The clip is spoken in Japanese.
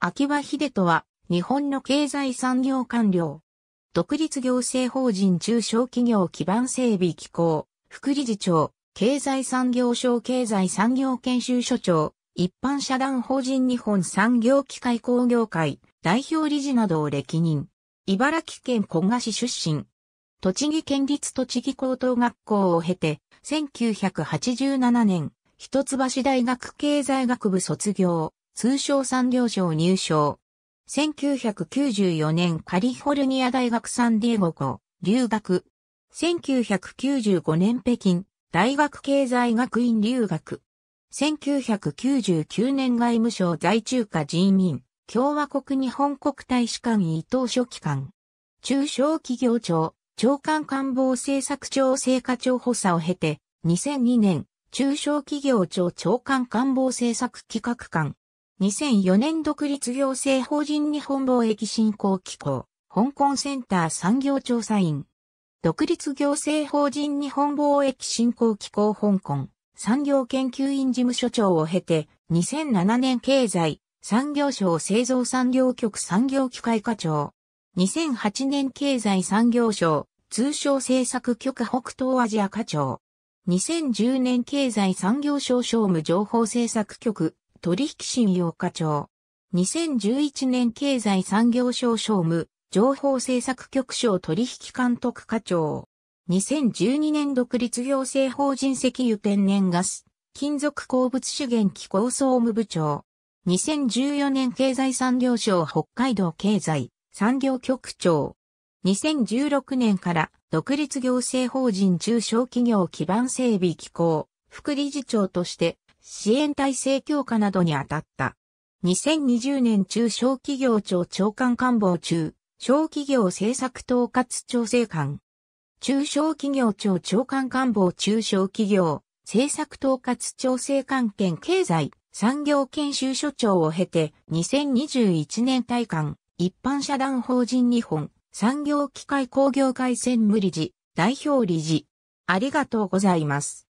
秋葉秀人は、日本の経済産業官僚。独立行政法人中小企業基盤整備機構、副理事長、経済産業省経済産業研修所長、一般社団法人日本産業機械工業会、代表理事などを歴任。茨城県古賀市出身。栃木県立栃木高等学校を経て、1987年、一橋大学経済学部卒業。通商産業省入省。1994年カリフォルニア大学サンディエゴ校留学。1995年北京大学経済学院留学。1999年外務省在中華人民共和国日本国大使館伊藤書記官。中小企業庁長官官房政策庁成果庁補佐を経て2002年中小企業庁長官官房政策企画官2004年独立行政法人日本貿易振興機構、香港センター産業調査員。独立行政法人日本貿易振興機構香港産業研究院事務所長を経て、2007年経済産業省製造産業局産業機械課長。2008年経済産業省通商政策局北東アジア課長。2010年経済産業省商務情報政策局取引信用課長。2011年経済産業省商務、情報政策局省取引監督課長。2012年独立行政法人石油天然ガス、金属鉱物資源機構総務部長。2014年経済産業省北海道経済産業局長。2016年から独立行政法人中小企業基盤整備機構副理事長として支援体制強化などに当たった。2020年中小企業庁長官官房中、小企業政策統括調整官。中小企業庁長官官房中小企業政策統括調整官兼経済産業研修所長を経て2021年大官一般社団法人日本産業機械工業会専務理事代表理事ありがとうございます。